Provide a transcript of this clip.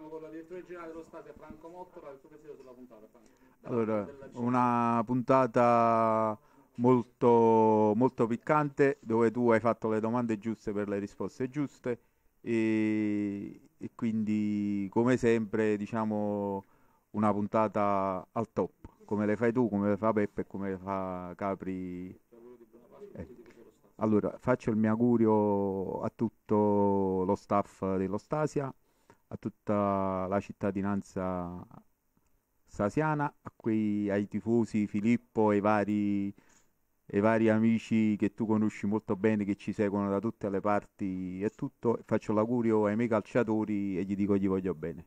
Siamo con la direttore generale dello Stato, Franco Mottola, il suo pensiero sulla puntata. Allora, una puntata molto, molto piccante dove tu hai fatto le domande giuste per le risposte giuste e, e quindi come sempre diciamo una puntata al top, come le fai tu, come le fa Peppe e come le fa Capri. Eh. Allora, faccio il mio augurio a tutto lo staff dell'Ostasia a tutta la cittadinanza sasiana, quei, ai tifosi Filippo e ai vari, vari amici che tu conosci molto bene, che ci seguono da tutte le parti e tutto. Faccio l'augurio ai miei calciatori e gli dico che gli voglio bene.